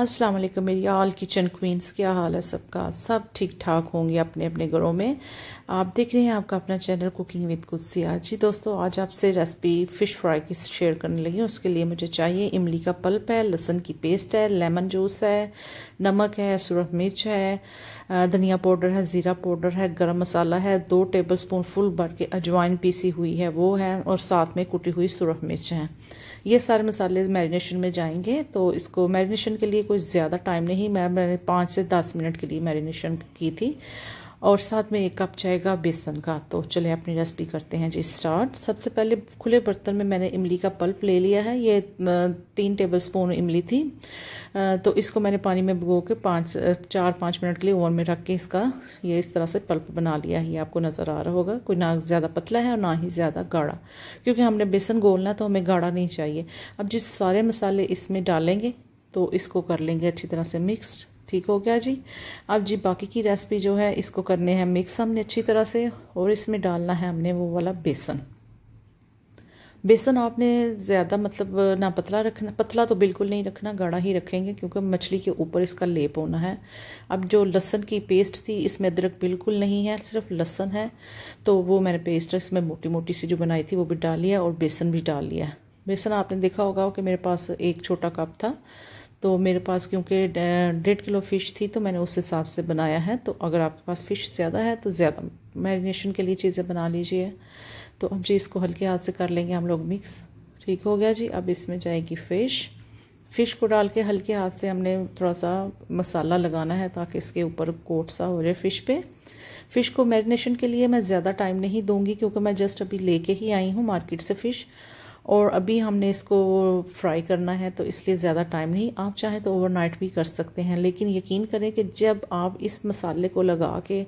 अस्सलाम वालेकुम मेरी ऑल किचन क्वींस क्या हाल है सबका सब ठीक ठाक होंगे अपने अपने घरों में आप देख रहे हैं आपका अपना channel cooking with Kusiya ji दोस्तों आज आपसे रेसिपी फ़िश फ्राई की शेयर करने लगी हूँ उसके लिए मुझे चाहिए इमली का पल्प है लहसुन की पेस्ट है लेमन जूस है नमक है सुरख मिर्च है धनिया पाउडर है ज़ीरा पाउडर है गर्म मसाला है दो टेबल स्पून फुल भर के अजवाइन पीसी हुई है वो है और साथ में कुटी हुई सुरख मिर्च है ये सारे मसाले मैरिनेशन में जाएंगे तो इसको मैरिनेशन के लिए लिए कुछ ज़्यादा टाइम नहीं मैं मैंने पाँच से दस मिनट के लिए मैरिनेशन की थी और साथ में एक कप चाय बेसन का तो चले अपनी रेसिपी करते हैं जी स्टार्ट सबसे पहले खुले बर्तन में मैंने इमली का पल्प ले लिया है ये तीन टेबल स्पून इमली थी तो इसको मैंने पानी में भिगो के पाँच चार पाँच मिनट के लिए ओवन में रख के इसका ये इस तरह से पल्प बना लिया है ये आपको नज़र आ रहा होगा कोई ना ज़्यादा पतला है और ना ही ज़्यादा गाढ़ा क्योंकि हमने बेसन गोलना तो हमें गाढ़ा नहीं चाहिए अब जिस सारे मसाले इसमें डालेंगे तो इसको कर लेंगे अच्छी तरह से मिक्स्ड ठीक हो गया जी अब जी बाकी की रेसिपी जो है इसको करने हैं मिक्स हमने अच्छी तरह से और इसमें डालना है हमने वो वाला बेसन बेसन आपने ज़्यादा मतलब ना पतला रखना पतला तो बिल्कुल नहीं रखना गाढ़ा ही रखेंगे क्योंकि मछली के ऊपर इसका लेप होना है अब जो लहसन की पेस्ट थी इसमें अदरक बिल्कुल नहीं है सिर्फ लहसन है तो वो मैंने पेस्ट इसमें मोटी मोटी सी जो बनाई थी वो भी डाली है और बेसन भी डाल लिया बेसन आपने देखा होगा कि मेरे पास एक छोटा कप था तो मेरे पास क्योंकि डेढ़ किलो फ़िश थी तो मैंने उस हिसाब से बनाया है तो अगर आपके पास फ़िश ज़्यादा है तो ज़्यादा मैरिनेशन के लिए चीज़ें बना लीजिए तो हम जी इसको हल्के हाथ से कर लेंगे हम लोग मिक्स ठीक हो गया जी अब इसमें जाएगी फ़िश फ़िश को डाल के हल्के हाथ से हमने थोड़ा सा मसाला लगाना है ताकि इसके ऊपर कोट सा हो जाए फ़िश पे फ़िश को मैरिनेशन के लिए मैं ज़्यादा टाइम नहीं दूंगी क्योंकि मैं जस्ट अभी लेके ही आई हूँ मार्केट से फ़िश और अभी हमने इसको फ्राई करना है तो इसलिए ज़्यादा टाइम नहीं आप चाहे तो ओवरनाइट भी कर सकते हैं लेकिन यकीन करें कि जब आप इस मसाले को लगा के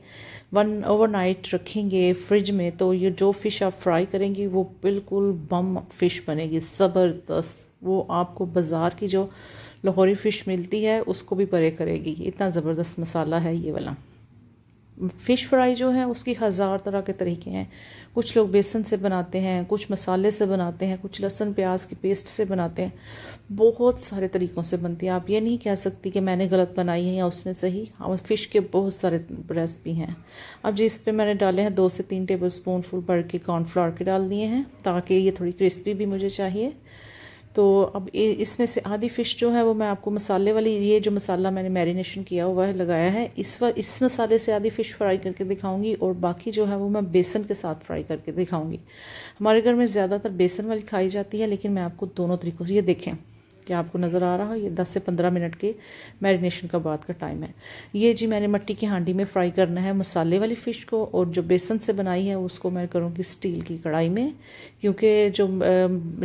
वन ओवरनाइट रखेंगे फ्रिज में तो ये जो फ़िश आप फ्राई करेंगी वो बिल्कुल बम फ़िश बनेगी ज़बरदस्त वो आपको बाज़ार की जो लाहौरी फ़िश मिलती है उसको भी परे करेगी इतना ज़बरदस्त मसाला है ये वाला फ़िश फ्राई जो है उसकी हज़ार तरह के तरीके हैं कुछ लोग बेसन से बनाते हैं कुछ मसाले से बनाते हैं कुछ लहसुन प्याज की पेस्ट से बनाते हैं बहुत सारे तरीक़ों से बनती है आप ये नहीं कह सकती कि मैंने गलत बनाई है या उसने सही और हाँ, फ़िश के बहुत सारे रेसिपी हैं अब जिस पे मैंने डाले हैं दो से तीन टेबल स्पून फुल भर के कॉर्नफ्लावर के डाल दिए हैं ताकि ये थोड़ी क्रिस्पी भी मुझे चाहिए तो अब इसमें से आधी फ़िश जो है वो मैं आपको मसाले वाली ये जो मसाला मैंने मैरिनेशन किया हुआ है लगाया है इस व इस मसाले से आधी फ़िश फ्राई करके दिखाऊंगी और बाकी जो है वो मैं बेसन के साथ फ्राई करके दिखाऊंगी हमारे घर में ज़्यादातर बेसन वाली खाई जाती है लेकिन मैं आपको दोनों तरीक़ों से ये देखें क्या आपको नज़र आ रहा है ये 10 से 15 मिनट के मैरिनेशन का बाद का टाइम है ये जी मैंने मट्टी की हांडी में फ्राई करना है मसाले वाली फ़िश को और जो बेसन से बनाई है उसको मैं करूँगी स्टील की कढ़ाई में क्योंकि जो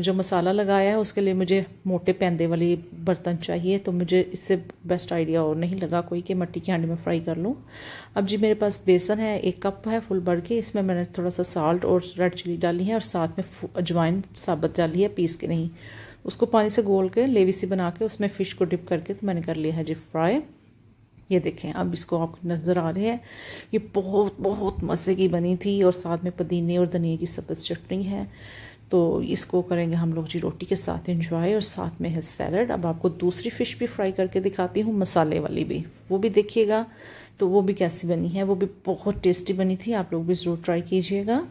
जो मसाला लगाया है उसके लिए मुझे मोटे पैंदे वाली बर्तन चाहिए तो मुझे इससे बेस्ट आइडिया और नहीं लगा कोई कि मट्टी की हांडी में फ्राई कर लूँ अब जी मेरे पास बेसन है एक कप है फुल भर के इसमें मैंने थोड़ा सा साल्ट और रेड चिली डाली है और साथ में अजवाइन साबत डाली है पीस के नहीं उसको पानी से गोल के लेवी सी बना के उसमें फ़िश को डिप करके तो मैंने कर लिया है जी फ्राई ये देखें अब इसको आप नज़र आ रहे हैं ये बहुत बहुत मज़े की बनी थी और साथ में पुदीने और धनिया की सब्ज़ चटनी है तो इसको करेंगे हम लोग जी रोटी के साथ इंजॉय और साथ में है सैलड अब आपको दूसरी फ़िश भी फ्राई करके दिखाती हूँ मसाले वाली भी वो भी देखिएगा तो वो भी कैसी बनी है वो भी बहुत टेस्टी बनी थी आप लोग भी ज़रूर ट्राई कीजिएगा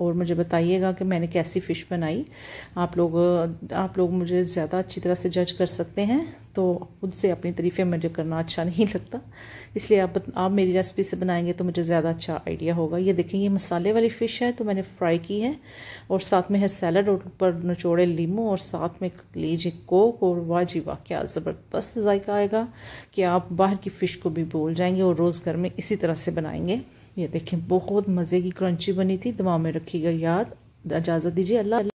और मुझे बताइएगा कि मैंने कैसी फ़िश बनाई आप लोग आप लोग मुझे ज़्यादा अच्छी तरह से जज कर सकते हैं तो खुद से अपनी तरीफे मुझे करना अच्छा नहीं लगता इसलिए आप आप मेरी रेसिपी से बनाएंगे तो मुझे ज़्यादा अच्छा आइडिया होगा ये देखें ये मसाले वाली फ़िश है तो मैंने फ्राई की है और साथ में है सैलड और ऊपर नचोड़े लीमू और साथ में लीजिए कोक और वाजी वाह क्या ज़बरदस्त जायका आएगा कि आप बाहर की फ़िश को भी बोल जाएंगे और रोज़ घर में इसी तरह से बनाएंगे ये देखें बहुत मज़े की क्रंची बनी थी दवा में रखी गई याद इजाज़त दीजिए अल्लाह